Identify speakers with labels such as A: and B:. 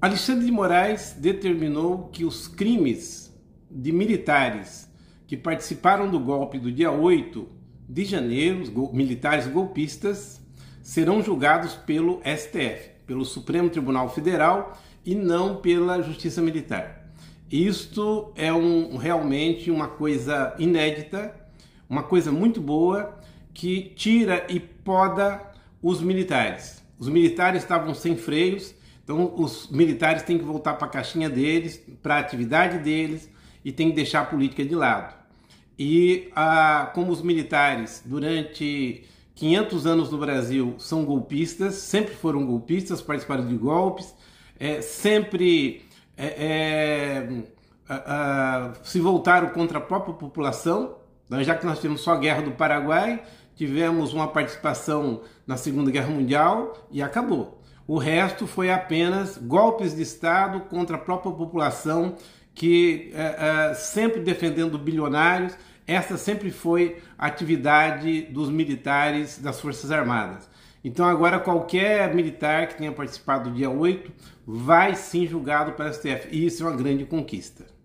A: Alexandre de Moraes determinou que os crimes de militares que participaram do golpe do dia 8 de janeiro, os go militares golpistas, serão julgados pelo STF, pelo Supremo Tribunal Federal e não pela Justiça Militar. Isto é um, realmente uma coisa inédita, uma coisa muito boa que tira e poda os militares. Os militares estavam sem freios então, os militares têm que voltar para a caixinha deles, para a atividade deles e têm que deixar a política de lado. E ah, como os militares, durante 500 anos no Brasil, são golpistas, sempre foram golpistas, participaram de golpes, é, sempre é, é, a, a, se voltaram contra a própria população. Então, já que nós tivemos só a Guerra do Paraguai, tivemos uma participação na Segunda Guerra Mundial e acabou. O resto foi apenas golpes de Estado contra a própria população, que é, é, sempre defendendo bilionários. Essa sempre foi a atividade dos militares das Forças Armadas. Então, agora, qualquer militar que tenha participado do dia 8 vai sim julgado o STF. E isso é uma grande conquista.